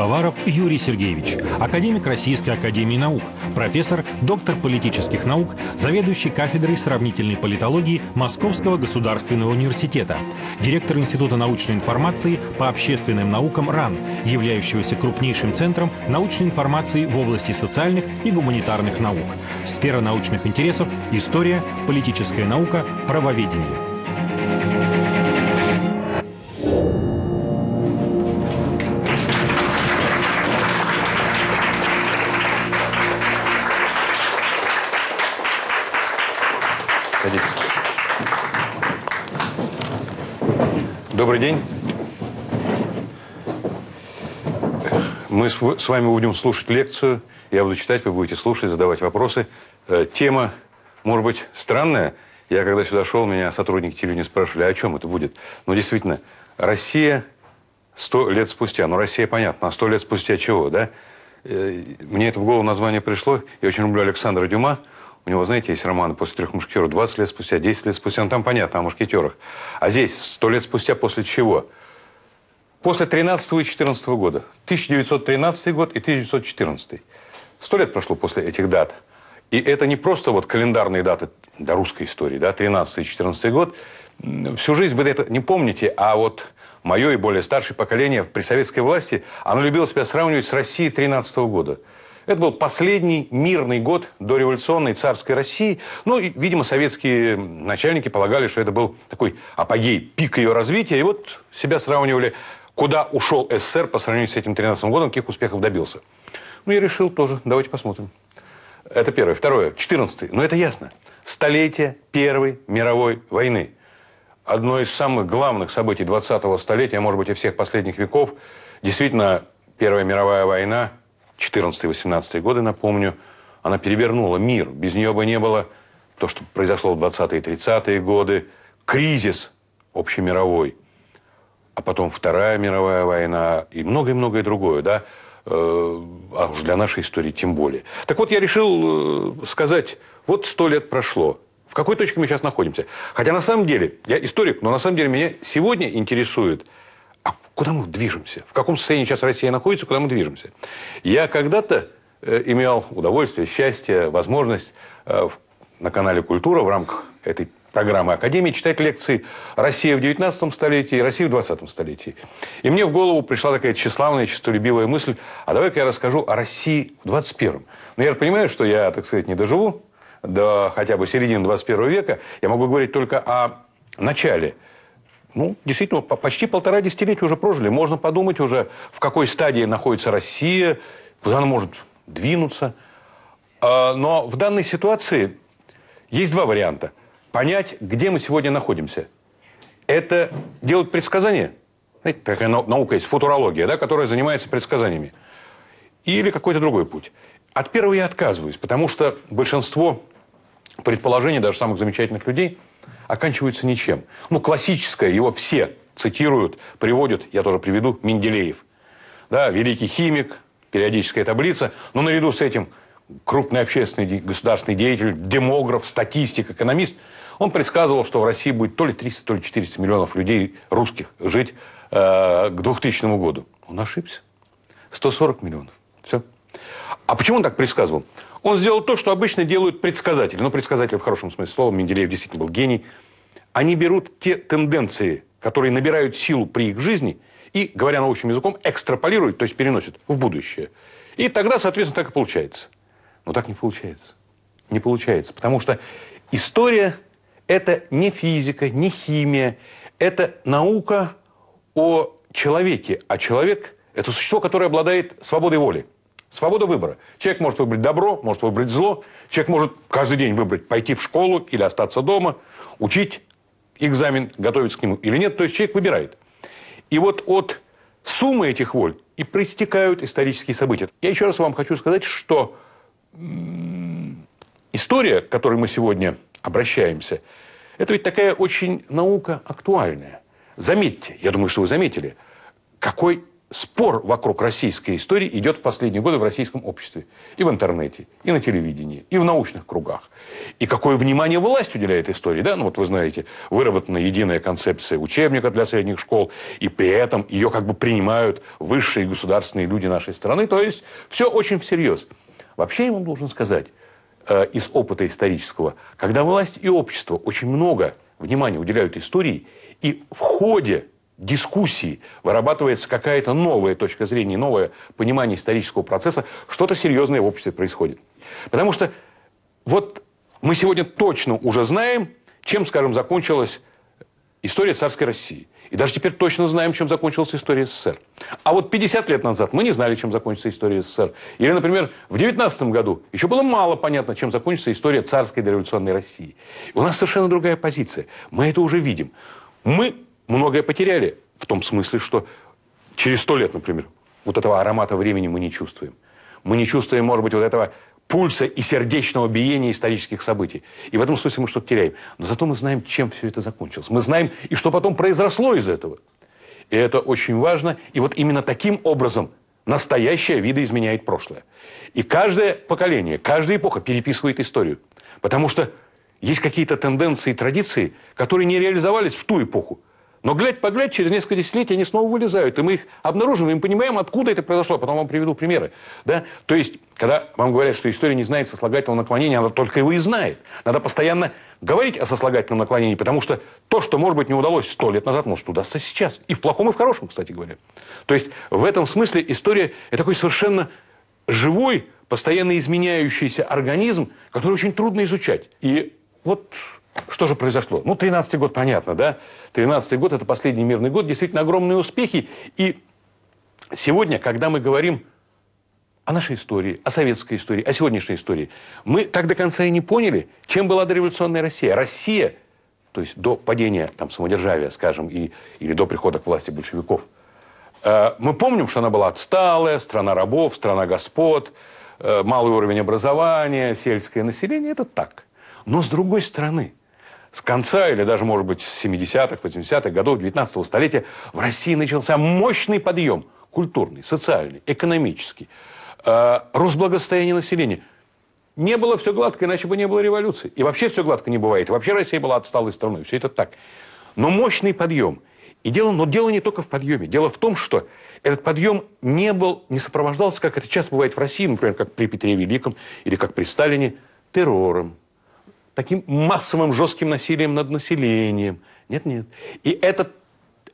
Пивоваров Юрий Сергеевич, академик Российской Академии Наук, профессор, доктор политических наук, заведующий кафедрой сравнительной политологии Московского государственного университета, директор Института научной информации по общественным наукам РАН, являющегося крупнейшим центром научной информации в области социальных и гуманитарных наук. Сфера научных интересов – история, политическая наука, правоведение. Добрый день. Мы с вами будем слушать лекцию. Я буду читать, вы будете слушать, задавать вопросы. Э, тема, может быть, странная. Я когда сюда шел, меня сотрудники телевидения спрашивали, «А о чем это будет. Но действительно, Россия сто лет спустя. Ну, Россия, понятно, а сто лет спустя чего, да? Э, мне это в голову название пришло. Я очень люблю Александра Дюма – у него, знаете, есть романы после «Трех мушкетеров» 20 лет спустя, 10 лет спустя. Ну, там понятно о мушкетерах. А здесь сто лет спустя после чего? После 13 и 14 года. 1913 год и 1914. Сто лет прошло после этих дат. И это не просто вот календарные даты до русской истории, да, 13 и 14 год. Всю жизнь вы это не помните, а вот мое и более старшее поколение при советской власти, оно любило себя сравнивать с Россией 13 года. Это был последний мирный год до революционной царской России. Ну, и, видимо, советские начальники полагали, что это был такой апогей, пик ее развития. И вот себя сравнивали, куда ушел СССР по сравнению с этим 13 годом, каких успехов добился. Ну, я решил тоже, давайте посмотрим. Это первое. Второе, 14 Ну, это ясно. Столетие Первой мировой войны. Одно из самых главных событий 20-го столетия, а может быть, и всех последних веков. Действительно, Первая мировая война – 14-18 годы, напомню, она перевернула мир. Без нее бы не было то, что произошло в 20-е 30-е годы, кризис общемировой, а потом Вторая мировая война и многое-многое другое, да, э, а уж для нашей истории тем более. Так вот, я решил э, сказать, вот сто лет прошло, в какой точке мы сейчас находимся? Хотя на самом деле, я историк, но на самом деле меня сегодня интересует – Куда мы движемся? В каком состоянии сейчас Россия находится, куда мы движемся? Я когда-то э, имел удовольствие, счастье, возможность э, на канале «Культура» в рамках этой программы Академии читать лекции «Россия в 19 столетии» и «Россия в 20 столетии». И мне в голову пришла такая тщеславная, честолюбивая мысль, а давай-ка я расскажу о России в 21-м. Но я же понимаю, что я, так сказать, не доживу до хотя бы середины 21 века. Я могу говорить только о начале – ну, действительно, почти полтора десятилетия уже прожили. Можно подумать уже, в какой стадии находится Россия, куда она может двинуться. А, но в данной ситуации есть два варианта. Понять, где мы сегодня находимся. Это делать предсказания. Знаете, такая наука есть, футурология, да, которая занимается предсказаниями. Или какой-то другой путь. От первого я отказываюсь, потому что большинство предположений, даже самых замечательных людей – оканчиваются ничем. Ну, классическое, его все цитируют, приводят, я тоже приведу, Менделеев. Да, великий химик, периодическая таблица, но наряду с этим крупный общественный государственный деятель, демограф, статистик, экономист, он предсказывал, что в России будет то ли 300, то ли 400 миллионов людей русских жить э, к 2000 году. Он ошибся. 140 миллионов. Все. А почему он так предсказывал? Он сделал то, что обычно делают предсказатели. Ну, предсказатели в хорошем смысле слова, Менделеев действительно был гений. Они берут те тенденции, которые набирают силу при их жизни, и, говоря научным языком, экстраполируют, то есть переносят в будущее. И тогда, соответственно, так и получается. Но так не получается. Не получается, потому что история – это не физика, не химия, это наука о человеке, а человек – это существо, которое обладает свободой воли. Свобода выбора. Человек может выбрать добро, может выбрать зло. Человек может каждый день выбрать пойти в школу или остаться дома, учить экзамен, готовиться к нему или нет. То есть человек выбирает. И вот от суммы этих воль и проистекают исторические события. Я еще раз вам хочу сказать, что история, к которой мы сегодня обращаемся, это ведь такая очень наука актуальная. Заметьте, я думаю, что вы заметили, какой спор вокруг российской истории идет в последние годы в российском обществе. И в интернете, и на телевидении, и в научных кругах. И какое внимание власть уделяет истории. Да? Ну вот вы знаете, выработана единая концепция учебника для средних школ, и при этом ее как бы принимают высшие государственные люди нашей страны. То есть все очень всерьез. Вообще я вам должен сказать, э, из опыта исторического, когда власть и общество очень много внимания уделяют истории, и в ходе дискуссии вырабатывается какая-то новая точка зрения, новое понимание исторического процесса, что-то серьезное в обществе происходит. Потому что вот мы сегодня точно уже знаем, чем, скажем, закончилась история царской России. И даже теперь точно знаем, чем закончилась история СССР. А вот 50 лет назад мы не знали, чем закончится история СССР. Или, например, в 19 году еще было мало понятно, чем закончится история царской дореволюционной России. И у нас совершенно другая позиция. Мы это уже видим. Мы многое потеряли. В том смысле, что через сто лет, например, вот этого аромата времени мы не чувствуем. Мы не чувствуем, может быть, вот этого пульса и сердечного биения исторических событий. И в этом смысле мы что-то теряем. Но зато мы знаем, чем все это закончилось. Мы знаем, и что потом произросло из этого. И это очень важно. И вот именно таким образом настоящее видоизменяет прошлое. И каждое поколение, каждая эпоха переписывает историю. Потому что есть какие-то тенденции и традиции, которые не реализовались в ту эпоху. Но глядь поглядь, через несколько десятилетий они снова вылезают, и мы их обнаруживаем, и мы понимаем, откуда это произошло. Потом вам приведу примеры. Да? То есть, когда вам говорят, что история не знает сослагательного наклонения, она только его и знает. Надо постоянно говорить о сослагательном наклонении, потому что то, что, может быть, не удалось сто лет назад, может удастся сейчас. И в плохом, и в хорошем, кстати говоря. То есть, в этом смысле история – это такой совершенно живой, постоянно изменяющийся организм, который очень трудно изучать. И вот что же произошло? Ну, 13-й год, понятно, да? 13-й год – это последний мирный год, действительно огромные успехи. И сегодня, когда мы говорим о нашей истории, о советской истории, о сегодняшней истории, мы так до конца и не поняли, чем была дореволюционная Россия. Россия, то есть до падения там, самодержавия, скажем, и, или до прихода к власти большевиков, э, мы помним, что она была отсталая, страна рабов, страна господ, э, малый уровень образования, сельское население – это так. Но с другой стороны – с конца или даже, может быть, с 70-х, 80-х годов 19-го столетия в России начался мощный подъем культурный, социальный, экономический, э, рост благосостояния населения. Не было все гладко, иначе бы не было революции. И вообще все гладко не бывает. И вообще Россия была отсталой страной. Все это так. Но мощный подъем. И дело, но дело не только в подъеме. Дело в том, что этот подъем не был, не сопровождался, как это часто бывает в России, например, как при Петре Великом или как при Сталине, террором, таким массовым жестким насилием над населением. Нет, нет. И этот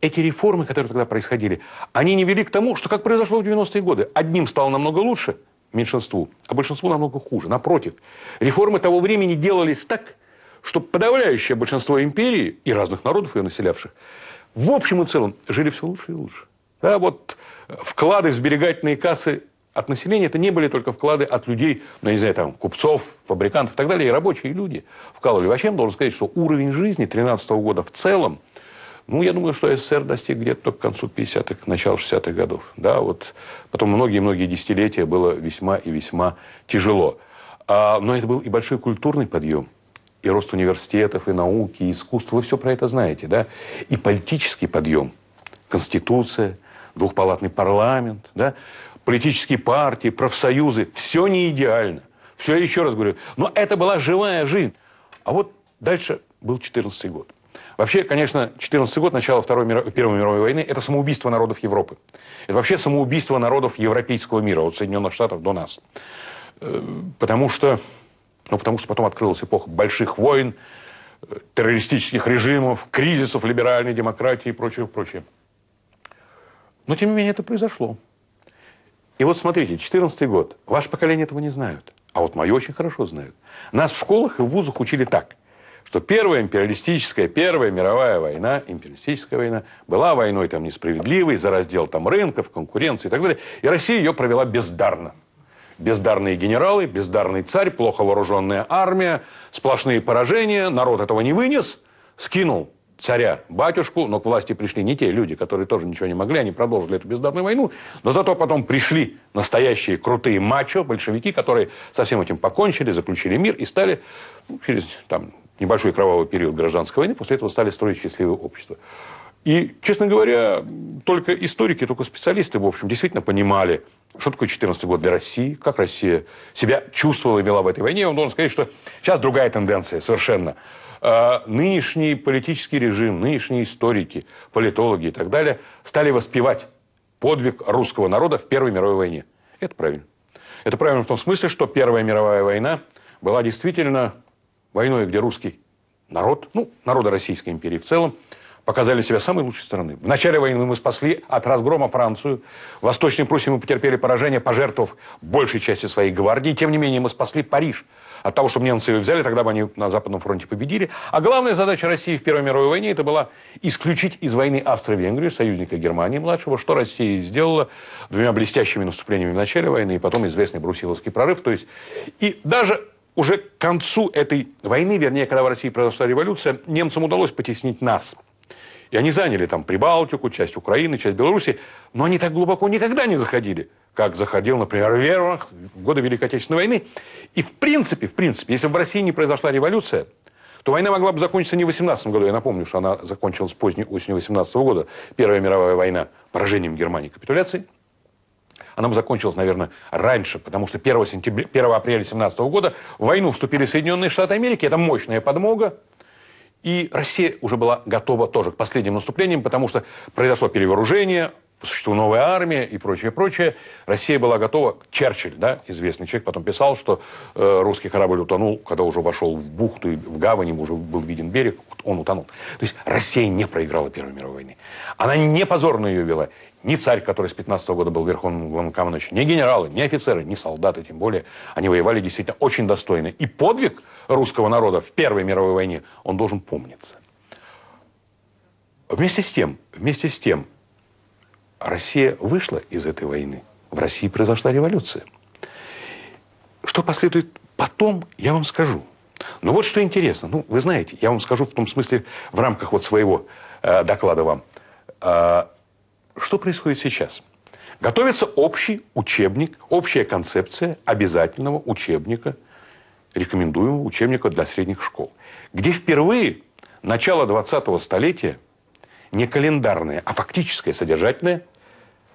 эти реформы, которые тогда происходили, они не вели к тому, что как произошло в 90-е годы. Одним стало намного лучше, меньшинству, а большинству намного хуже. Напротив, реформы того времени делались так, что подавляющее большинство империи и разных народов ее населявших в общем и целом жили все лучше и лучше. Да, вот вклады в сберегательные кассы от населения это не были только вклады от людей, ну, не знаю, там, купцов, фабрикантов и так далее, и рабочие люди вкалывали. Вообще, я должен сказать, что уровень жизни 13 года в целом, ну, я думаю, что СССР достиг где-то только к концу 50-х, начало 60-х годов. Да, вот потом многие-многие десятилетия было весьма и весьма тяжело. А, но это был и большой культурный подъем и рост университетов, и науки, и искусства. Вы все про это знаете, да? И политический подъем. Конституция, двухпалатный парламент, да? политические партии, профсоюзы. Все не идеально. Все, я еще раз говорю. Но это была живая жизнь. А вот дальше был 14 год. Вообще, конечно, 14 год, начало Второй мир... Первой мировой войны, это самоубийство народов Европы. Это вообще самоубийство народов европейского мира, от Соединенных Штатов до нас. Э, потому что, ну, потому что потом открылась эпоха больших войн, э, террористических режимов, кризисов либеральной демократии и прочее, прочее. Но, тем не менее, это произошло. И вот смотрите, 14 год. Ваше поколение этого не знают. А вот мое очень хорошо знают. Нас в школах и в вузах учили так, что первая империалистическая, первая мировая война, империалистическая война, была войной там несправедливой, за раздел там рынков, конкуренции и так далее. И Россия ее провела бездарно. Бездарные генералы, бездарный царь, плохо вооруженная армия, сплошные поражения, народ этого не вынес, скинул царя батюшку, но к власти пришли не те люди, которые тоже ничего не могли, они продолжили эту бездарную войну, но зато потом пришли настоящие крутые мачо, большевики, которые со всем этим покончили, заключили мир и стали ну, через там, небольшой кровавый период гражданской войны, после этого стали строить счастливое общество. И, честно говоря, только историки, только специалисты, в общем, действительно понимали, что такое 14 год для России, как Россия себя чувствовала и вела в этой войне. Я вам должен сказать, что сейчас другая тенденция совершенно. Э, нынешний политический режим, нынешние историки, политологи и так далее стали воспевать подвиг русского народа в Первой мировой войне. Это правильно. Это правильно в том смысле, что Первая мировая война была действительно войной, где русский народ, ну, народы Российской империи в целом, показали себя самой лучшей стороны. В начале войны мы спасли от разгрома Францию. В Восточной Пруссии мы потерпели поражение, пожертвовав большей части своей гвардии. Тем не менее, мы спасли Париж – от того, чтобы немцы ее взяли, тогда бы они на Западном фронте победили. А главная задача России в Первой мировой войне это была исключить из войны Австро-Венгрию, союзника Германии младшего, что Россия и сделала двумя блестящими наступлениями в начале войны и потом известный Брусиловский прорыв. То есть и даже уже к концу этой войны, вернее, когда в России произошла революция, немцам удалось потеснить нас. И они заняли там Прибалтику, часть Украины, часть Беларуси, но они так глубоко никогда не заходили – как заходил, например, в Вермахт в годы Великой Отечественной войны. И в принципе, в принципе, если бы в России не произошла революция, то война могла бы закончиться не в 18 году. Я напомню, что она закончилась поздней осенью 18 года. Первая мировая война поражением Германии капитуляцией. Она бы закончилась, наверное, раньше, потому что 1, сентября, 1 апреля 17 года в войну вступили Соединенные Штаты Америки. Это мощная подмога. И Россия уже была готова тоже к последним наступлениям, потому что произошло перевооружение, по новая армия и прочее, прочее. Россия была готова. Черчилль, да, известный человек, потом писал, что э, русский корабль утонул, когда уже вошел в бухту и в гавань, ему уже был виден берег, он утонул. То есть Россия не проиграла Первой мировой войны. Она не позорно ее вела. Ни царь, который с 15 -го года был верховным главнокомандующим, ни генералы, ни офицеры, ни солдаты, тем более. Они воевали действительно очень достойно. И подвиг русского народа в Первой мировой войне, он должен помниться. Вместе с тем, вместе с тем, Россия вышла из этой войны. В России произошла революция. Что последует потом, я вам скажу. Но вот что интересно. Ну, вы знаете, я вам скажу в том смысле, в рамках вот своего э, доклада вам. Э, что происходит сейчас? Готовится общий учебник, общая концепция обязательного учебника, рекомендуемого учебника для средних школ, где впервые начало 20-го столетия – не календарное, а фактическое, содержательное,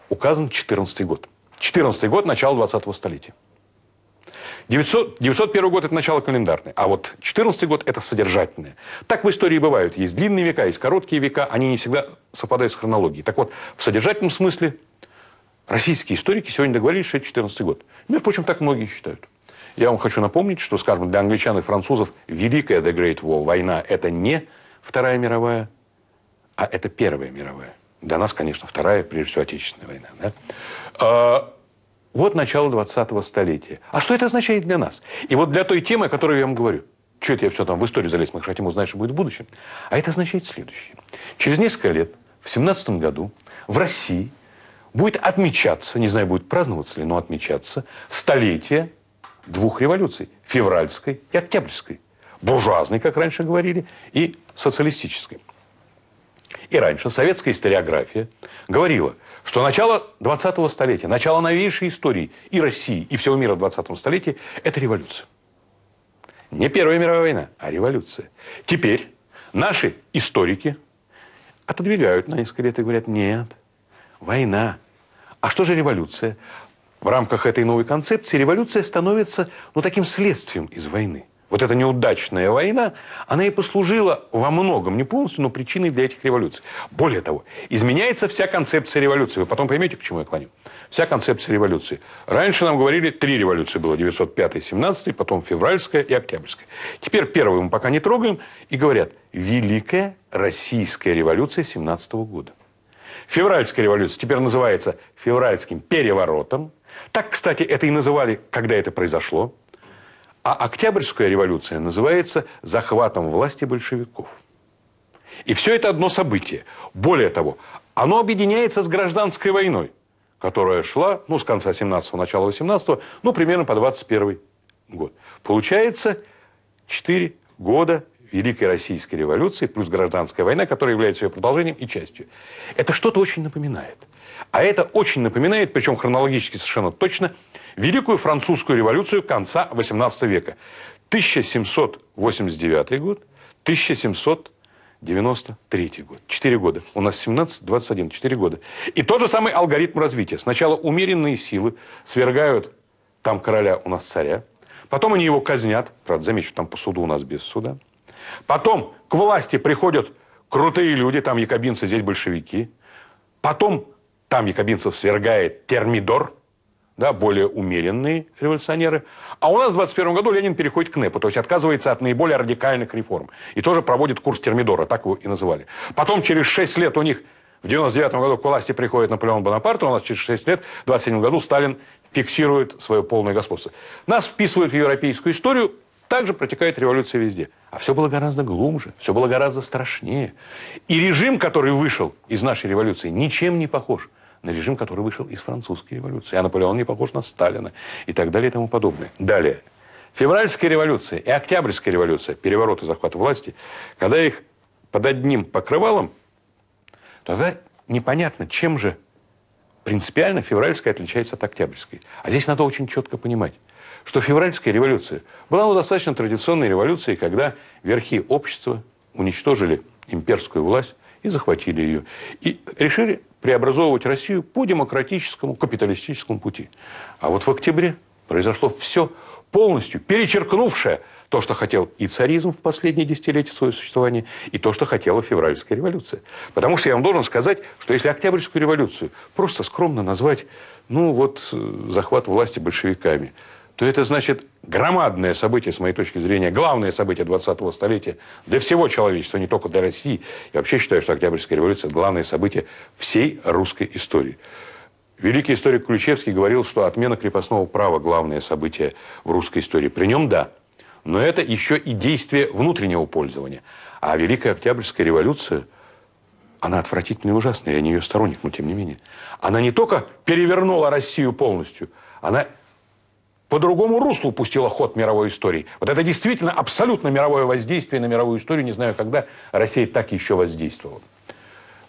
указан 14 год. 14 год – начало 20-го столетия. 900, 901 год – это начало календарное, а вот 14 год – это содержательное. Так в истории бывают. Есть длинные века, есть короткие века, они не всегда совпадают с хронологией. Так вот, в содержательном смысле российские историки сегодня договорились, что это 14 год. Между ну, прочим, так многие считают. Я вам хочу напомнить, что, скажем, для англичан и французов Великая The Great Wall, война – это не Вторая мировая, а это Первая мировая. До нас, конечно, Вторая, прежде всего, Отечественная война. Да? А, вот начало 20-го столетия. А что это означает для нас? И вот для той темы, о которой я вам говорю. Что это я все там в историю залез, мы хотим узнать, что будет в будущем. А это означает следующее. Через несколько лет, в 17 году, в России будет отмечаться, не знаю, будет праздноваться ли, но отмечаться столетие двух революций. Февральской и Октябрьской. Буржуазной, как раньше говорили, и социалистической. И раньше советская историография говорила, что начало 20-го столетия, начало новейшей истории и России, и всего мира в 20-м столетии – это революция. Не Первая мировая война, а революция. Теперь наши историки отодвигают на несколько лет и говорят, нет, война. А что же революция? В рамках этой новой концепции революция становится ну, таким следствием из войны вот эта неудачная война, она и послужила во многом, не полностью, но причиной для этих революций. Более того, изменяется вся концепция революции. Вы потом поймете, к чему я клоню. Вся концепция революции. Раньше нам говорили, три революции было, 905 17 потом февральская и октябрьская. Теперь первую мы пока не трогаем и говорят, Великая Российская революция 17 -го года. Февральская революция теперь называется февральским переворотом. Так, кстати, это и называли, когда это произошло. А Октябрьская революция называется захватом власти большевиков. И все это одно событие. Более того, оно объединяется с гражданской войной, которая шла ну, с конца 17-го, начала 18-го, ну, примерно по 21 год. Получается 4 года Великой Российской революции плюс гражданская война, которая является ее продолжением и частью. Это что-то очень напоминает. А это очень напоминает, причем хронологически совершенно точно, Великую французскую революцию конца XVIII века. 1789 год, 1793 год. Четыре года. У нас 17, 21, четыре года. И тот же самый алгоритм развития. Сначала умеренные силы свергают там короля, у нас царя. Потом они его казнят. Правда, замечу, там по суду у нас без суда. Потом к власти приходят крутые люди, там якобинцы, здесь большевики. Потом там якобинцев свергает термидор – да, более умеренные революционеры. А у нас в 21 году Ленин переходит к НЭПу, то есть отказывается от наиболее радикальных реформ. И тоже проводит курс Термидора, так его и называли. Потом через 6 лет у них в 99 году к власти приходит Наполеон Бонапарт, у нас через 6 лет, в 27 году Сталин фиксирует свое полное господство. Нас вписывают в европейскую историю, также протекает революция везде. А все было гораздо глубже, все было гораздо страшнее. И режим, который вышел из нашей революции, ничем не похож – на режим, который вышел из французской революции. А Наполеон не похож на Сталина и так далее и тому подобное. Далее. Февральская революция и Октябрьская революция, перевороты захвата власти, когда их под одним покрывалом, тогда непонятно, чем же принципиально февральская отличается от октябрьской. А здесь надо очень четко понимать, что февральская революция была достаточно традиционной революцией, когда верхи общества уничтожили имперскую власть и захватили ее. И решили преобразовывать Россию по демократическому капиталистическому пути. А вот в октябре произошло все полностью перечеркнувшее то, что хотел и царизм в последние десятилетия своего существования, и то, что хотела февральская революция. Потому что я вам должен сказать, что если Октябрьскую революцию просто скромно назвать, ну вот, э, захват власти большевиками – то это значит громадное событие, с моей точки зрения, главное событие 20-го столетия для всего человечества, не только для России. Я вообще считаю, что Октябрьская революция – это главное событие всей русской истории. Великий историк Ключевский говорил, что отмена крепостного права – главное событие в русской истории. При нем – да. Но это еще и действие внутреннего пользования. А Великая Октябрьская революция – она отвратительная и ужасная, я не ее сторонник, но тем не менее. Она не только перевернула Россию полностью, она по другому руслу пустила ход мировой истории. Вот это действительно абсолютно мировое воздействие на мировую историю. Не знаю, когда Россия так еще воздействовала.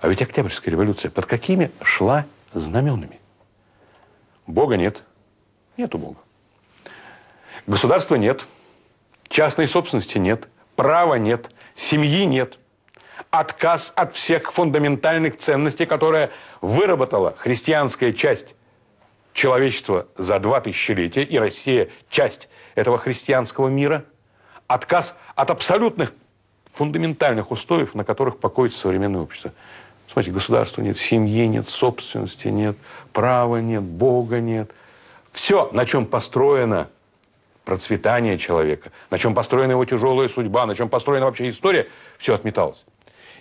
А ведь Октябрьская революция под какими шла знаменами? Бога нет. Нету Бога. Государства нет. Частной собственности нет. Права нет. Семьи нет. Отказ от всех фундаментальных ценностей, которые выработала христианская часть человечество за два тысячелетия, и Россия часть этого христианского мира, отказ от абсолютных фундаментальных устоев, на которых покоится современное общество. Смотрите, государства нет, семьи нет, собственности нет, права нет, Бога нет. Все, на чем построено процветание человека, на чем построена его тяжелая судьба, на чем построена вообще история, все отметалось.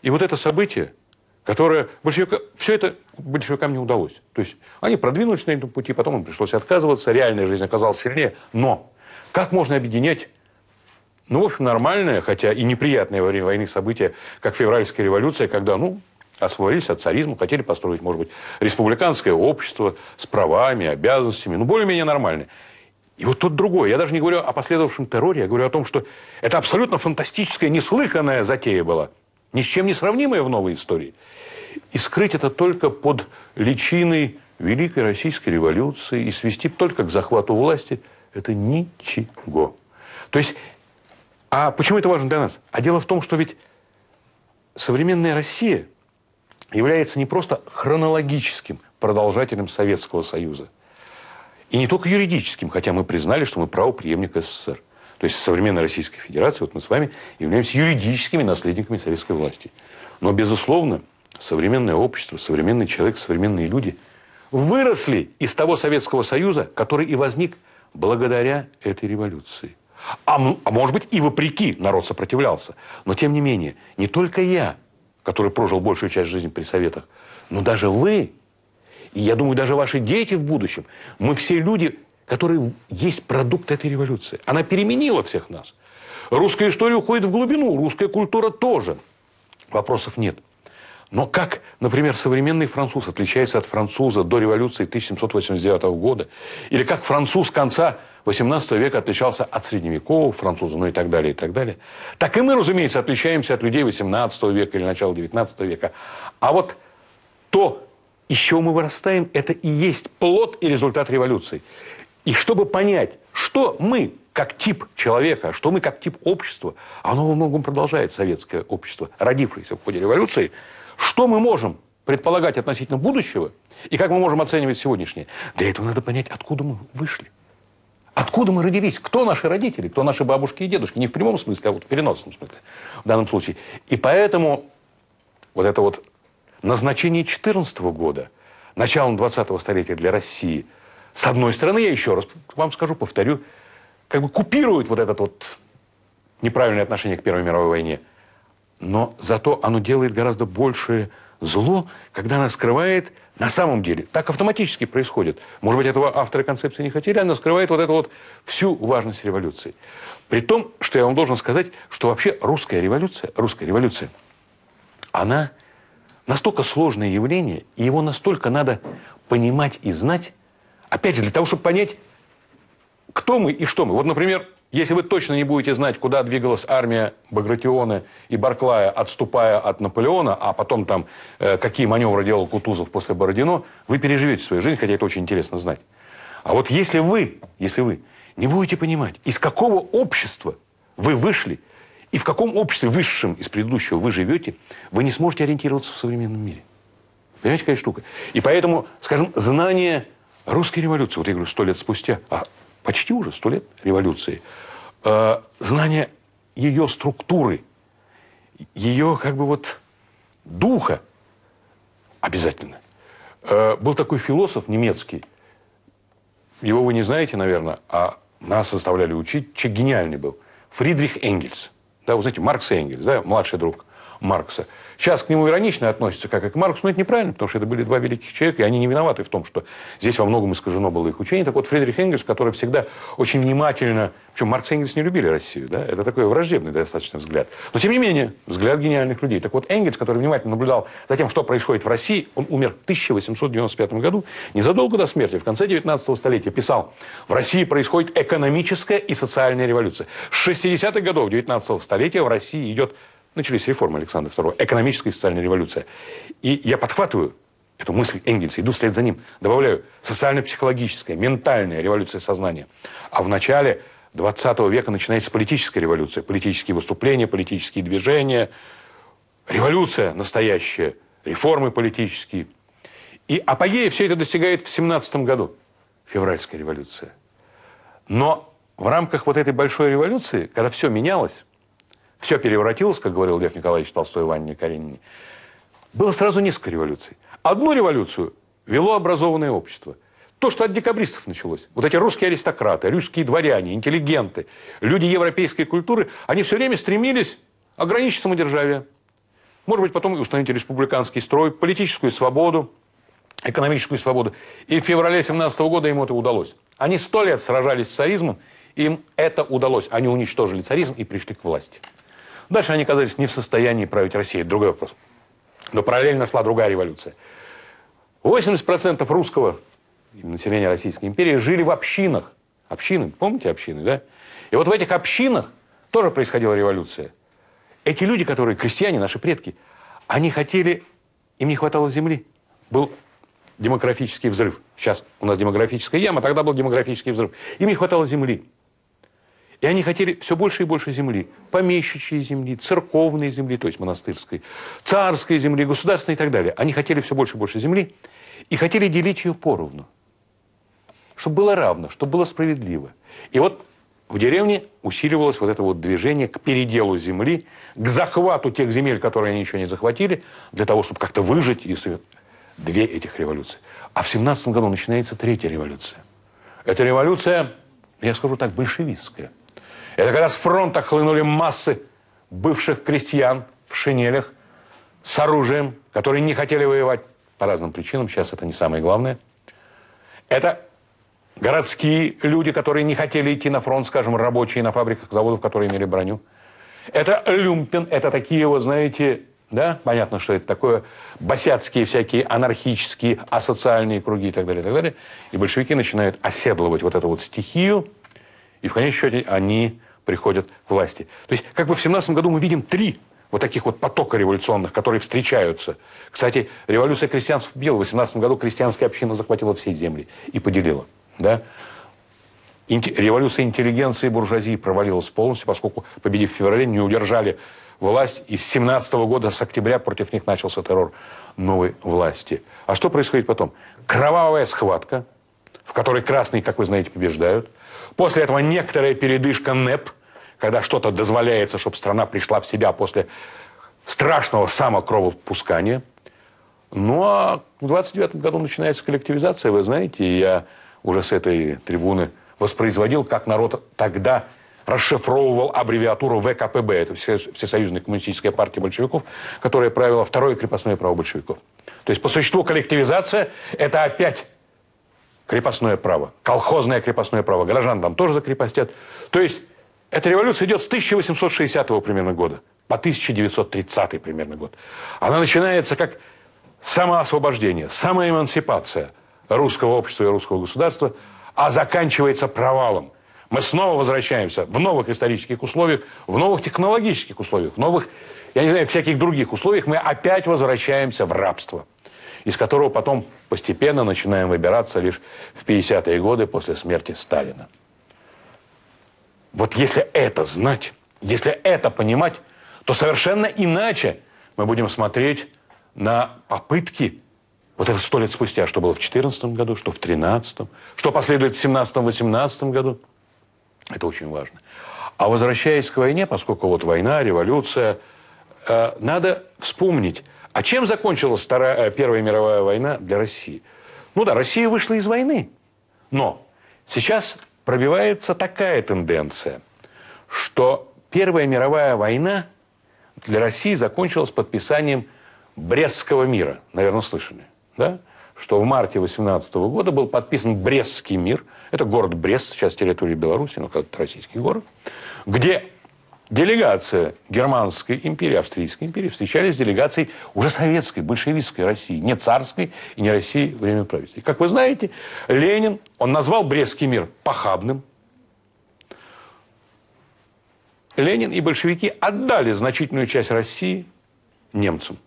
И вот это событие – которая большевика, все это большевикам не удалось. То есть они продвинулись на этом пути, потом им пришлось отказываться, реальная жизнь оказалась сильнее. Но как можно объединять ну, в общем, нормальное, хотя и неприятное во время войны событие, как февральская революция, когда, ну, освободились от царизма, хотели построить, может быть, республиканское общество с правами, обязанностями, ну, более-менее нормальное. И вот тут другое. Я даже не говорю о последовавшем терроре, я говорю о том, что это абсолютно фантастическая, неслыханная затея была – ни с чем не сравнимое в новой истории. И скрыть это только под личиной Великой Российской революции и свести только к захвату власти – это ничего. То есть, а почему это важно для нас? А дело в том, что ведь современная Россия является не просто хронологическим продолжателем Советского Союза, и не только юридическим, хотя мы признали, что мы правоприемник СССР – то есть современная Российская Федерация, вот мы с вами являемся юридическими наследниками советской власти. Но, безусловно, современное общество, современный человек, современные люди выросли из того Советского Союза, который и возник благодаря этой революции. А, а может быть, и вопреки народ сопротивлялся. Но, тем не менее, не только я, который прожил большую часть жизни при Советах, но даже вы, и я думаю, даже ваши дети в будущем, мы все люди, который есть продукт этой революции. Она переменила всех нас. Русская история уходит в глубину, русская культура тоже. Вопросов нет. Но как, например, современный француз отличается от француза до революции 1789 года? Или как француз конца 18 века отличался от средневекового француза, ну и так далее, и так далее. Так и мы, разумеется, отличаемся от людей 18 века или начала 19 века. А вот то, из чего мы вырастаем, это и есть плод и результат революции. И чтобы понять, что мы как тип человека, что мы как тип общества, оно во многом продолжает советское общество, родившееся в ходе революции, что мы можем предполагать относительно будущего и как мы можем оценивать сегодняшнее. Для этого надо понять, откуда мы вышли. Откуда мы родились? Кто наши родители? Кто наши бабушки и дедушки? Не в прямом смысле, а вот в переносном смысле в данном случае. И поэтому вот это вот назначение 14 года началом 20-го столетия для России – с одной стороны, я еще раз вам скажу, повторю, как бы купирует вот этот вот неправильное отношение к Первой мировой войне. Но зато оно делает гораздо большее зло, когда она скрывает на самом деле. Так автоматически происходит. Может быть, этого авторы концепции не хотели, она скрывает вот эту вот всю важность революции. При том, что я вам должен сказать, что вообще русская революция, русская революция, она настолько сложное явление, и его настолько надо понимать и знать, Опять же, для того, чтобы понять, кто мы и что мы. Вот, например, если вы точно не будете знать, куда двигалась армия Багратиона и Барклая, отступая от Наполеона, а потом там, э, какие маневры делал Кутузов после Бородино, вы переживете свою жизнь, хотя это очень интересно знать. А вот если вы, если вы не будете понимать, из какого общества вы вышли, и в каком обществе высшем из предыдущего вы живете, вы не сможете ориентироваться в современном мире. Понимаете, какая штука? И поэтому, скажем, знание русская революция, вот я говорю, сто лет спустя, а почти уже сто лет революции, э, знание ее структуры, ее как бы вот духа обязательно. Э, был такой философ немецкий, его вы не знаете, наверное, а нас заставляли учить, че гениальный был, Фридрих Энгельс. Да, вы знаете, Маркс и Энгельс, да, младший друг Маркса – Сейчас к нему иронично относятся, как и к Марксу, но это неправильно, потому что это были два великих человека, и они не виноваты в том, что здесь во многом искажено было их учение. Так вот, Фридрих Энгельс, который всегда очень внимательно... Причем Маркс и Энгельс не любили Россию, да? Это такой враждебный достаточно взгляд. Но, тем не менее, взгляд гениальных людей. Так вот, Энгельс, который внимательно наблюдал за тем, что происходит в России, он умер в 1895 году, незадолго до смерти, в конце 19 столетия, писал, в России происходит экономическая и социальная революция. С 60-х годов 19 столетия в России идет начались реформы Александра II, экономическая и социальная революция. И я подхватываю эту мысль Энгельса, иду вслед за ним, добавляю социально-психологическая, ментальная революция сознания. А в начале 20 века начинается политическая революция, политические выступления, политические движения, революция настоящая, реформы политические. И апогея все это достигает в 17 году, февральская революция. Но в рамках вот этой большой революции, когда все менялось, все переворотилось, как говорил Лев Николаевич Толстой в Каренине, было сразу несколько революций. Одну революцию вело образованное общество. То, что от декабристов началось. Вот эти русские аристократы, русские дворяне, интеллигенты, люди европейской культуры, они все время стремились ограничить самодержавие. Может быть, потом и установить республиканский строй, политическую свободу, экономическую свободу. И в феврале 17 года им это удалось. Они сто лет сражались с царизмом, им это удалось. Они уничтожили царизм и пришли к власти. Дальше они оказались не в состоянии править Россией. Другой вопрос. Но параллельно шла другая революция. 80% русского населения Российской империи жили в общинах. Общины, помните общины, да? И вот в этих общинах тоже происходила революция. Эти люди, которые крестьяне, наши предки, они хотели, им не хватало земли. Был демографический взрыв. Сейчас у нас демографическая яма, тогда был демографический взрыв. Им не хватало земли. И они хотели все больше и больше земли. Помещичьей земли, церковной земли, то есть монастырской, царской земли, государственной и так далее. Они хотели все больше и больше земли и хотели делить ее поровну. Чтобы было равно, чтобы было справедливо. И вот в деревне усиливалось вот это вот движение к переделу земли, к захвату тех земель, которые они еще не захватили, для того, чтобы как-то выжить из две этих революции. А в семнадцатом году начинается третья революция. Это революция, я скажу так, большевистская. Это когда с фронта хлынули массы бывших крестьян в шинелях с оружием, которые не хотели воевать по разным причинам, сейчас это не самое главное. Это городские люди, которые не хотели идти на фронт, скажем, рабочие на фабриках, заводов, которые имели броню. Это люмпин, это такие вот, знаете, да, понятно, что это такое, босяцкие всякие анархические, асоциальные круги и так далее, и так далее. И большевики начинают оседлывать вот эту вот стихию – и в конечном счете они приходят к власти. То есть как бы в 17 году мы видим три вот таких вот потока революционных, которые встречаются. Кстати, революция крестьянства победила. В 18 году крестьянская община захватила все земли и поделила. Да? Революция интеллигенции и буржуазии провалилась полностью, поскольку, победив в феврале, не удержали власть. И с 17 года, с октября против них начался террор новой власти. А что происходит потом? Кровавая схватка, в которой красные, как вы знаете, побеждают – После этого некоторая передышка НЭП, когда что-то дозволяется, чтобы страна пришла в себя после страшного самокровопускания. Ну а в 29 году начинается коллективизация, вы знаете, и я уже с этой трибуны воспроизводил, как народ тогда расшифровывал аббревиатуру ВКПБ, это Всесоюзная коммунистическая партия большевиков, которая правила второе крепостное право большевиков. То есть, по существу, коллективизация – это опять крепостное право, колхозное крепостное право, горожан там тоже закрепостят. То есть эта революция идет с 1860 примерно года по 1930 примерно год. Она начинается как самоосвобождение, самоэмансипация русского общества и русского государства, а заканчивается провалом. Мы снова возвращаемся в новых исторических условиях, в новых технологических условиях, в новых, я не знаю, всяких других условиях. Мы опять возвращаемся в рабство, из которого потом Постепенно начинаем выбираться лишь в 50-е годы после смерти Сталина. Вот если это знать, если это понимать, то совершенно иначе мы будем смотреть на попытки вот это сто лет спустя, что было в 2014 году, что в 2013, что последует в 2017-2018 году. Это очень важно. А возвращаясь к войне, поскольку вот война, революция, э, надо вспомнить, а чем закончилась Вторая, э, Первая мировая война для России? Ну да, Россия вышла из войны. Но сейчас пробивается такая тенденция, что Первая мировая война для России закончилась подписанием Брестского мира. Наверное, слышали, да? что в марте 18 года был подписан Брестский мир. Это город Брест, сейчас территория Беларуси, но когда-то российский город. Где Делегация Германской империи, Австрийской империи встречались с делегацией уже советской, большевистской России, не царской и не России времени правительства. И, как вы знаете, Ленин, он назвал Брестский мир похабным. Ленин и большевики отдали значительную часть России немцам.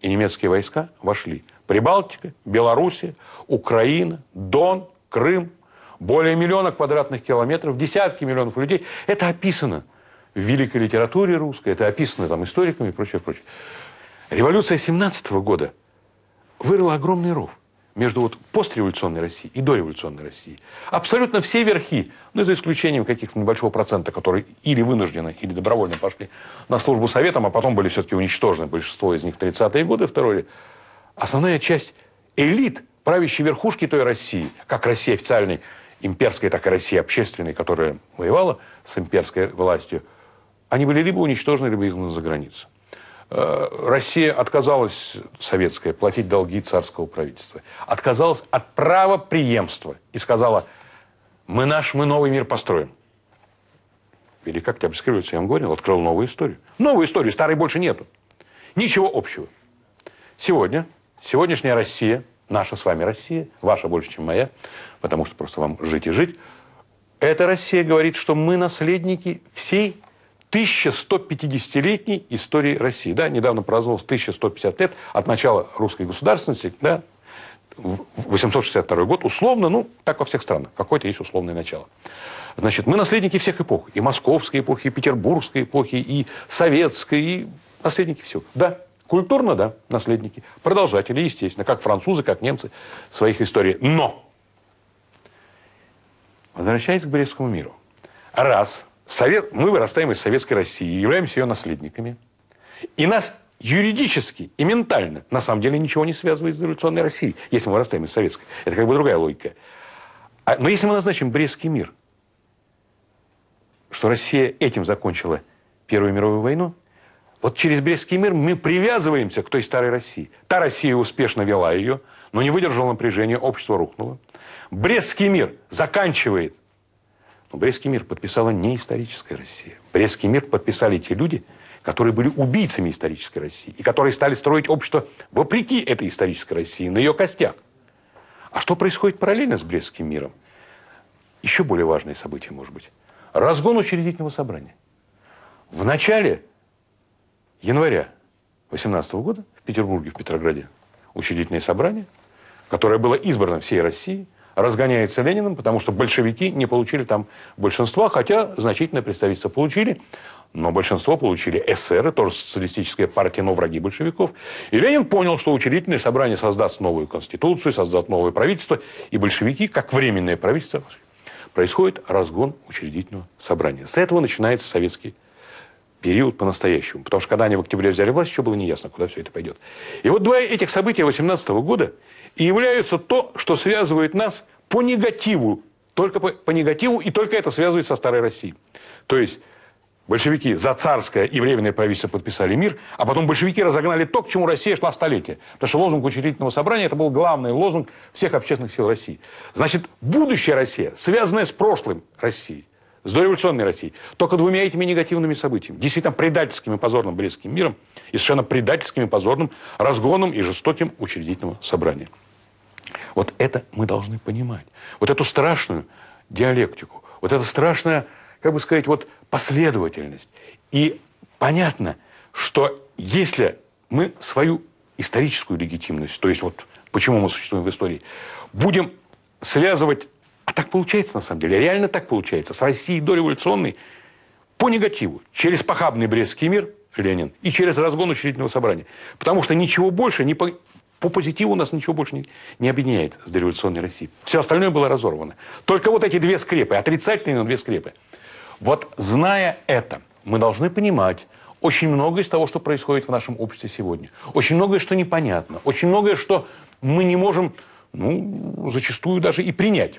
И немецкие войска вошли. Прибалтика, Белоруссия, Украина, Дон, Крым, более миллиона квадратных километров, десятки миллионов людей. Это описано – в великой литературе русской, это описано там историками и прочее, прочее. Революция 17 года вырыла огромный ров между вот постреволюционной Россией и дореволюционной Россией. Абсолютно все верхи, ну, за исключением каких-то небольшого процента, которые или вынуждены, или добровольно пошли на службу советам, а потом были все-таки уничтожены, большинство из них в 30-е годы, второе. Основная часть элит, правящей верхушки той России, как Россия официальной, имперской, так и России общественной, которая воевала с имперской властью – они были либо уничтожены, либо изгнаны за границу. Э, Россия отказалась, советская, платить долги царского правительства. Отказалась от права преемства и сказала, мы наш, мы новый мир построим. Великая Октябрьская революция, я вам говорил, открыл новую историю. Новую историю, старой больше нету. Ничего общего. Сегодня, сегодняшняя Россия, наша с вами Россия, ваша больше, чем моя, потому что просто вам жить и жить, эта Россия говорит, что мы наследники всей 1150-летней истории России. Да, недавно праздновалось 1150 лет от начала русской государственности, да, 862 год, условно, ну, так во всех странах, какое-то есть условное начало. Значит, мы наследники всех эпох, и московской эпохи, и петербургской эпохи, и советской, и наследники всего. Да, культурно, да, наследники, продолжатели, естественно, как французы, как немцы своих историй. Но, возвращаясь к Брестскому миру, раз – Совет, мы вырастаем из советской России, являемся ее наследниками. И нас юридически и ментально на самом деле ничего не связывает с революционной Россией, если мы вырастаем из советской. Это как бы другая логика. А, но если мы назначим Брестский мир, что Россия этим закончила Первую мировую войну, вот через Брестский мир мы привязываемся к той старой России. Та Россия успешно вела ее, но не выдержала напряжения, общество рухнуло. Брестский мир заканчивает Брестский мир подписала не историческая Россия. Брестский мир подписали те люди, которые были убийцами исторической России и которые стали строить общество вопреки этой исторической России, на ее костях. А что происходит параллельно с Брестским миром? Еще более важное событие, может быть. Разгон учредительного собрания. В начале января 18 года в Петербурге, в Петрограде, учредительное собрание, которое было избрано всей Россией разгоняется Лениным, потому что большевики не получили там большинства, хотя значительное представительство получили, но большинство получили ССР, тоже социалистическая партия, но враги большевиков. И Ленин понял, что учредительное собрание создаст новую конституцию, создаст новое правительство, и большевики, как временное правительство, происходит разгон учредительного собрания. С этого начинается Советский период по-настоящему. Потому что когда они в октябре взяли власть, еще было неясно, куда все это пойдет. И вот два этих события 18 года и являются то, что связывает нас по негативу, только по, по негативу, и только это связывает со старой Россией. То есть Большевики за царское и временное правительство подписали мир, а потом большевики разогнали то, к чему Россия шла столетия. Потому что лозунг учредительного собрания – это был главный лозунг всех общественных сил России. Значит, будущая Россия, связанное с прошлым России, с дореволюционной Россией, только двумя этими негативными событиями, действительно предательским и позорным Брестским миром и совершенно предательским и позорным разгоном и жестоким учредительного собрания. Вот это мы должны понимать. Вот эту страшную диалектику, вот эту страшную, как бы сказать, вот последовательность. И понятно, что если мы свою историческую легитимность, то есть вот почему мы существуем в истории, будем связывать так получается на самом деле, реально так получается. С Россией дореволюционной по негативу, через похабный Брестский мир Ленин и через разгон учредительного собрания. Потому что ничего больше, не по, по позитиву у нас ничего больше не, не объединяет с дореволюционной Россией. Все остальное было разорвано. Только вот эти две скрепы, отрицательные, но две скрепы. Вот зная это, мы должны понимать, очень многое из того, что происходит в нашем обществе сегодня. Очень многое, что непонятно. Очень многое, что мы не можем, ну, зачастую даже и принять.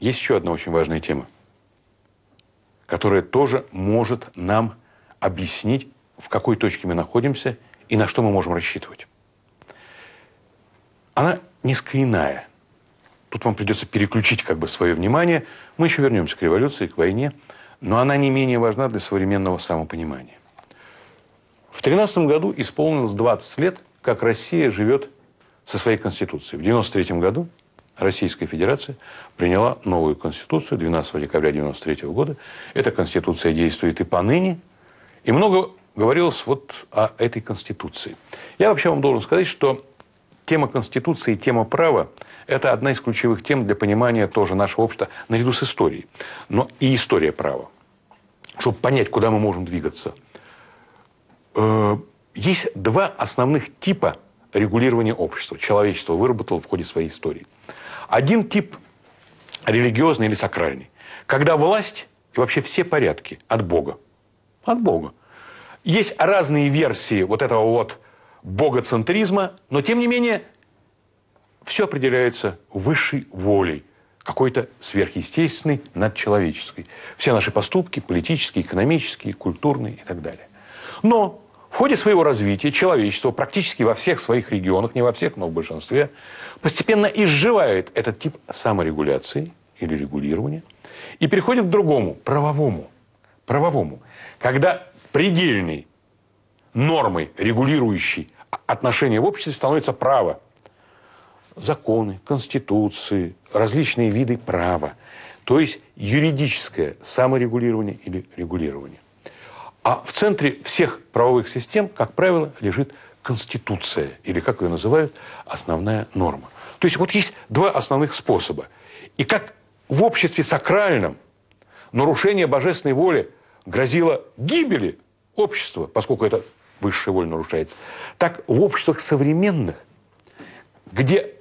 Есть еще одна очень важная тема, которая тоже может нам объяснить, в какой точке мы находимся и на что мы можем рассчитывать. Она несколько иная. Тут вам придется переключить как бы свое внимание. Мы еще вернемся к революции, к войне, но она не менее важна для современного самопонимания. В 13 году исполнилось 20 лет, как Россия живет со своей Конституцией. В 93 году Российская Федерация приняла новую конституцию 12 декабря 1993 года. Эта конституция действует и поныне. И много говорилось вот о этой конституции. Я вообще вам должен сказать, что тема конституции и тема права – это одна из ключевых тем для понимания тоже нашего общества наряду с историей. Но и история права. Чтобы понять, куда мы можем двигаться. Э, есть два основных типа регулирования общества. Человечество выработало в ходе своей истории – один тип религиозный или сакральный. Когда власть и вообще все порядки от Бога. От Бога. Есть разные версии вот этого вот богоцентризма, но тем не менее все определяется высшей волей, какой-то сверхъестественной, надчеловеческой. Все наши поступки, политические, экономические, культурные и так далее. Но в ходе своего развития человечество практически во всех своих регионах, не во всех, но в большинстве, постепенно изживает этот тип саморегуляции или регулирования и переходит к другому, правовому. Правовому. Когда предельной нормой, регулирующей отношения в обществе, становится право. Законы, конституции, различные виды права. То есть юридическое саморегулирование или регулирование. А в центре всех правовых систем, как правило, лежит конституция, или, как ее называют, основная норма. То есть вот есть два основных способа. И как в обществе сакральном нарушение божественной воли грозило гибели общества, поскольку это высшая воля нарушается, так в обществах современных, где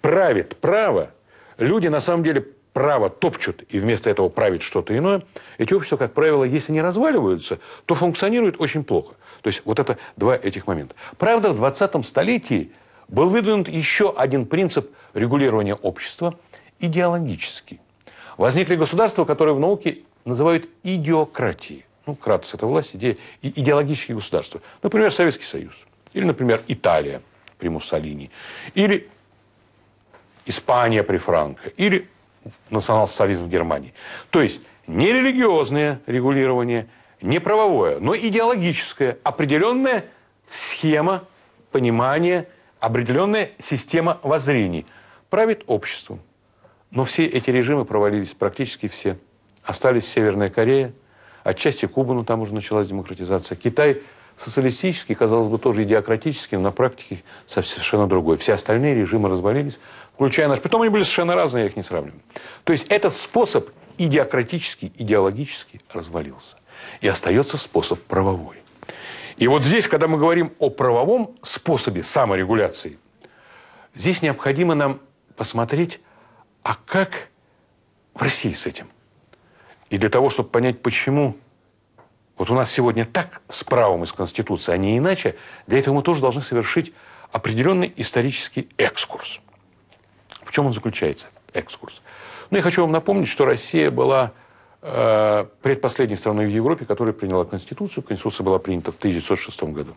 правит право, люди на самом деле право топчут и вместо этого правит что-то иное, эти общества, как правило, если не разваливаются, то функционируют очень плохо. То есть вот это два этих момента. Правда, в 20-м столетии был выдвинут еще один принцип регулирования общества – идеологический. Возникли государства, которые в науке называют идиократией. Ну, кратко это власть, идея, и идеологические государства. Например, Советский Союз. Или, например, Италия при Муссолини. Или Испания при Франко. Или национал-социализм в Германии. То есть не религиозное регулирование, не правовое, но идеологическое, определенная схема понимания, определенная система воззрений правит обществом. Но все эти режимы провалились, практически все. Остались Северная Корея, отчасти Куба, но там уже началась демократизация. Китай социалистический, казалось бы, тоже идиократический, но на практике совершенно другой. Все остальные режимы развалились, включая наш. Притом они были совершенно разные, я их не сравниваю. То есть этот способ идиократический, идеологический развалился. И остается способ правовой. И вот здесь, когда мы говорим о правовом способе саморегуляции, здесь необходимо нам посмотреть, а как в России с этим? И для того, чтобы понять, почему вот у нас сегодня так с правом из Конституции, а не иначе. Для этого мы тоже должны совершить определенный исторический экскурс. В чем он заключается, экскурс? Ну, я хочу вам напомнить, что Россия была э, предпоследней страной в Европе, которая приняла Конституцию. Конституция была принята в 1906 году.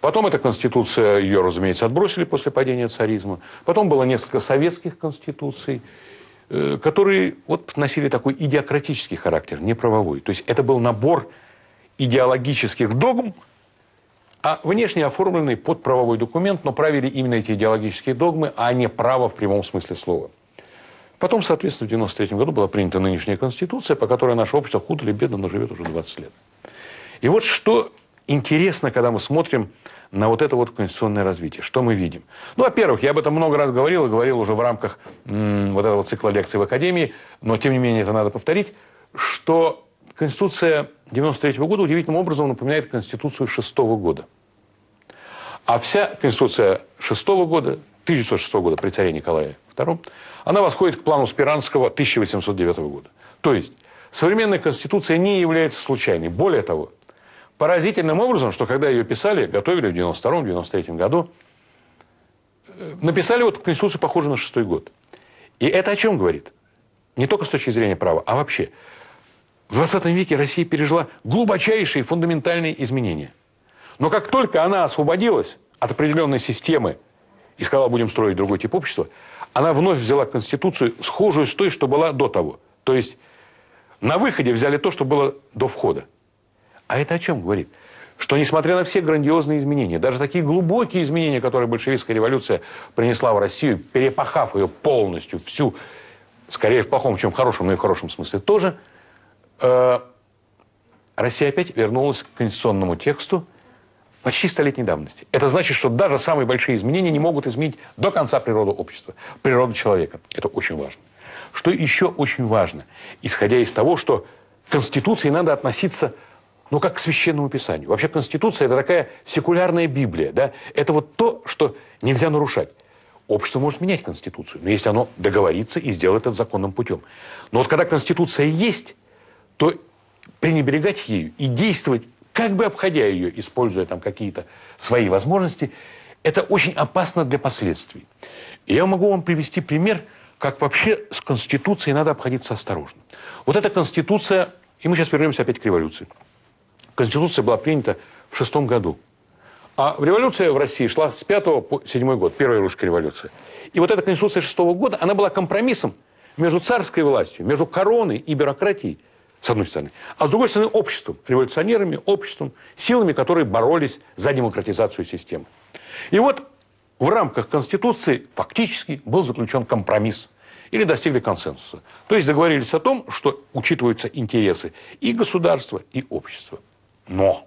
Потом эта конституция, ее, разумеется, отбросили после падения царизма. Потом было несколько советских конституций – Э, которые вот носили такой идиократический характер, не правовой, То есть это был набор идеологических догм, а внешне оформленный под правовой документ, но правили именно эти идеологические догмы, а не право в прямом смысле слова. Потом, соответственно, в 1993 году была принята нынешняя конституция, по которой наше общество худо или бедно, но живет уже 20 лет. И вот что интересно, когда мы смотрим на вот это вот конституционное развитие. Что мы видим? Ну, во-первых, я об этом много раз говорил, и говорил уже в рамках вот этого цикла лекций в Академии, но, тем не менее, это надо повторить, что Конституция 93 года удивительным образом напоминает Конституцию 6 года. А вся Конституция 6 года, 1906 года при царе Николае II, она восходит к плану Спиранского 1809 года. То есть, современная Конституция не является случайной. Более того, Поразительным образом, что когда ее писали, готовили в 92-93 году, э, написали вот Конституцию, похожую на шестой год. И это о чем говорит? Не только с точки зрения права, а вообще. В 20 веке Россия пережила глубочайшие фундаментальные изменения. Но как только она освободилась от определенной системы и сказала, будем строить другой тип общества, она вновь взяла Конституцию, схожую с той, что была до того. То есть на выходе взяли то, что было до входа. А это о чем говорит? Что несмотря на все грандиозные изменения, даже такие глубокие изменения, которые большевистская революция принесла в Россию, перепахав ее полностью, всю, скорее в плохом, чем в хорошем, но и в хорошем смысле тоже, э, Россия опять вернулась к конституционному тексту почти столетней давности. Это значит, что даже самые большие изменения не могут изменить до конца природу общества, природу человека. Это очень важно. Что еще очень важно, исходя из того, что к Конституции надо относиться но ну, как к священному писанию. Вообще Конституция – это такая секулярная Библия. Да? Это вот то, что нельзя нарушать. Общество может менять Конституцию, но если оно договорится и сделает это законным путем. Но вот когда Конституция есть, то пренебрегать ею и действовать, как бы обходя ее, используя там какие-то свои возможности, это очень опасно для последствий. И я могу вам привести пример, как вообще с Конституцией надо обходиться осторожно. Вот эта Конституция, и мы сейчас вернемся опять к революции – Конституция была принята в шестом году. А революция в России шла с 5 по 7 год, первая русская революция. И вот эта Конституция шестого года, она была компромиссом между царской властью, между короной и бюрократией, с одной стороны, а с другой стороны обществом, революционерами, обществом, силами, которые боролись за демократизацию системы. И вот в рамках Конституции фактически был заключен компромисс или достигли консенсуса. То есть договорились о том, что учитываются интересы и государства, и общества. Но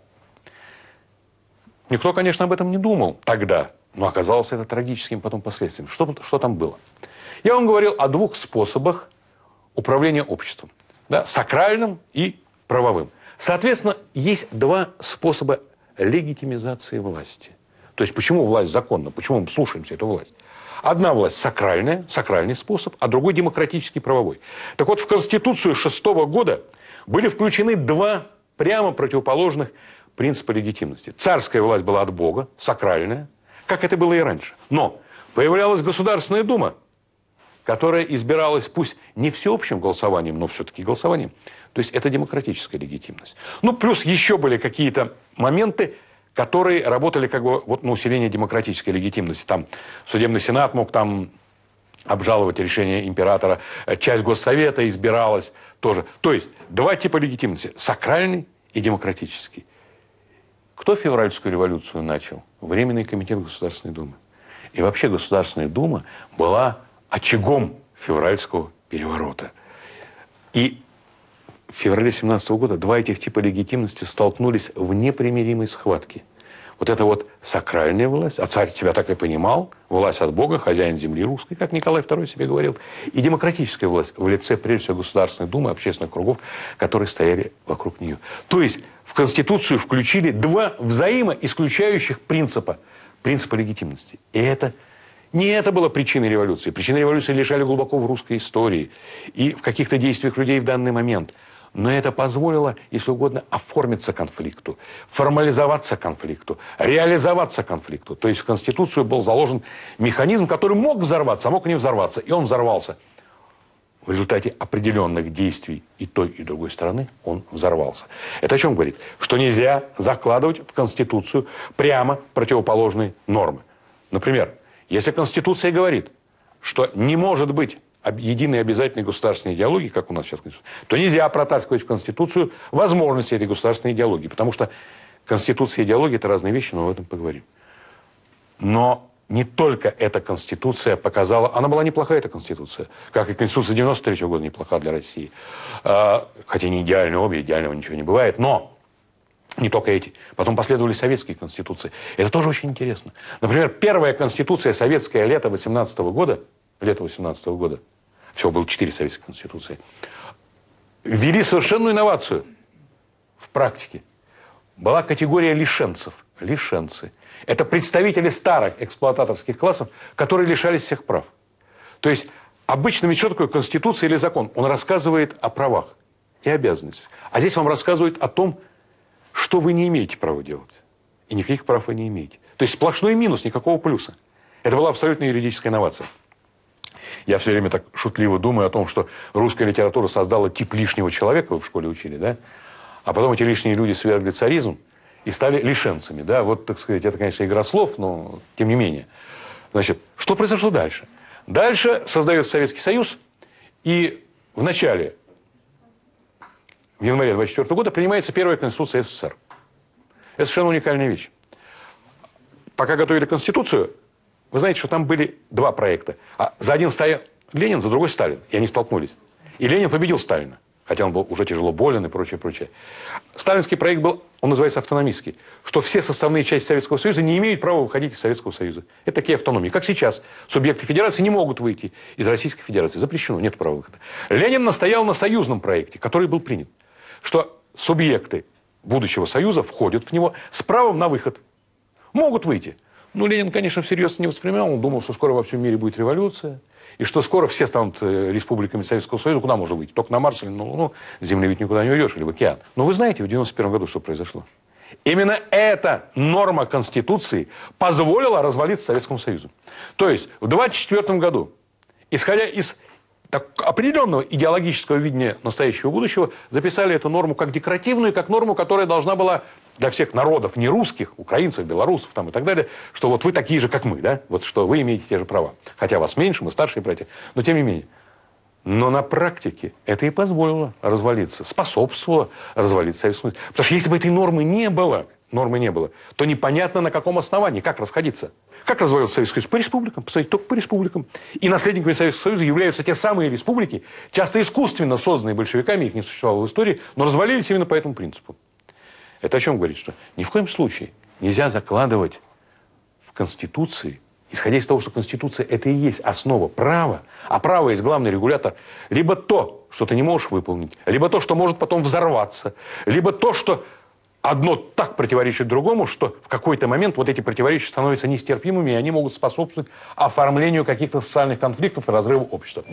никто, конечно, об этом не думал тогда, но оказалось это трагическим потом последствием. Что, что там было? Я вам говорил о двух способах управления обществом. Да, сакральным и правовым. Соответственно, есть два способа легитимизации власти. То есть, почему власть законна, почему мы слушаемся эту власть. Одна власть сакральная, сакральный способ, а другой демократический, правовой. Так вот, в Конституцию шестого года были включены два прямо противоположных принципа легитимности. Царская власть была от Бога, сакральная, как это было и раньше. Но появлялась Государственная Дума, которая избиралась пусть не всеобщим голосованием, но все-таки голосованием. То есть это демократическая легитимность. Ну, плюс еще были какие-то моменты, которые работали как бы вот на усиление демократической легитимности. Там судебный сенат мог там обжаловать решение императора. Э, часть Госсовета избиралась тоже. То есть два типа легитимности – сакральный и демократический. Кто февральскую революцию начал? Временный комитет Государственной Думы. И вообще Государственная Дума была очагом февральского переворота. И в феврале 17 года два этих типа легитимности столкнулись в непримиримой схватке. Вот это вот сакральная власть, а царь себя так и понимал, власть от Бога, хозяин земли русской, как Николай II себе говорил, и демократическая власть в лице, прежде всего, Государственной Думы, общественных кругов, которые стояли вокруг нее. То есть в Конституцию включили два взаимоисключающих принципа, принципа легитимности. И это не это было причиной революции. Причины революции лежали глубоко в русской истории и в каких-то действиях людей в данный момент – но это позволило, если угодно, оформиться конфликту, формализоваться конфликту, реализоваться конфликту. То есть в Конституцию был заложен механизм, который мог взорваться, а мог не взорваться. И он взорвался. В результате определенных действий и той, и другой стороны он взорвался. Это о чем говорит? Что нельзя закладывать в Конституцию прямо противоположные нормы. Например, если Конституция говорит, что не может быть единой обязательной государственной идеологии, как у нас сейчас, то нельзя протаскивать в Конституцию возможности этой государственной идеологии, потому что Конституция и идеология – это разные вещи, но об этом поговорим. Но не только эта Конституция показала... Она была неплохая, эта Конституция, как и Конституция 93 года неплоха для России. А, хотя не идеально обе, идеального ничего не бывает, но не только эти. Потом последовали советские конституции. Это тоже очень интересно. Например, первая конституция советская лето 18 года – лета 18 года, всего было четыре советских конституции, ввели совершенную инновацию в практике. Была категория лишенцев. Лишенцы. Это представители старых эксплуататорских классов, которые лишались всех прав. То есть обычно ведь что такое конституция или закон? Он рассказывает о правах и обязанностях. А здесь вам рассказывают о том, что вы не имеете права делать. И никаких прав вы не имеете. То есть сплошной минус, никакого плюса. Это была абсолютная юридическая инновация. Я все время так шутливо думаю о том, что русская литература создала тип лишнего человека, вы в школе учили, да? А потом эти лишние люди свергли царизм и стали лишенцами, да? Вот, так сказать, это, конечно, игра слов, но тем не менее. Значит, что произошло дальше? Дальше создается Советский Союз, и в начале, в январе 24 года, принимается первая Конституция СССР. Это совершенно уникальная вещь. Пока готовили Конституцию, вы знаете, что там были два проекта. А за один стоял Ленин, за другой Сталин. И они столкнулись. И Ленин победил Сталина. Хотя он был уже тяжело болен и прочее, прочее. Сталинский проект был, он называется автономистский, что все составные части Советского Союза не имеют права выходить из Советского Союза. Это такие автономии. Как сейчас, субъекты Федерации не могут выйти из Российской Федерации. Запрещено, нет права выхода. Ленин настоял на союзном проекте, который был принят, что субъекты будущего Союза входят в него с правом на выход. Могут выйти – ну, Ленин, конечно, всерьез не воспринимал. Он думал, что скоро во всем мире будет революция. И что скоро все станут э, республиками Советского Союза. Куда можно выйти? Только на Марс или на ну, Луну. Земли ведь никуда не уйдешь, или в океан. Но вы знаете, в 91 году что произошло? Именно эта норма Конституции позволила развалиться Советскому Союзу. То есть в 1924 году, исходя из так, определенного идеологического видения настоящего будущего, записали эту норму как декоративную, как норму, которая должна была для всех народов не русских, украинцев, белорусов там и так далее, что вот вы такие же, как мы, да, вот что вы имеете те же права. Хотя вас меньше, мы старшие братья, но тем не менее. Но на практике это и позволило развалиться, способствовало развалиться Союз. Потому что если бы этой нормы не было, нормы не было, то непонятно на каком основании, как расходиться. Как развалился Советский Союз? По республикам, посмотрите, только по республикам. И наследниками Советского Союза являются те самые республики, часто искусственно созданные большевиками, их не существовало в истории, но развалились именно по этому принципу. Это о чем говорит? Что ни в коем случае нельзя закладывать в Конституции, исходя из того, что Конституция – это и есть основа права, а право есть главный регулятор, либо то, что ты не можешь выполнить, либо то, что может потом взорваться, либо то, что одно так противоречит другому, что в какой-то момент вот эти противоречия становятся нестерпимыми, и они могут способствовать оформлению каких-то социальных конфликтов и разрыву общества.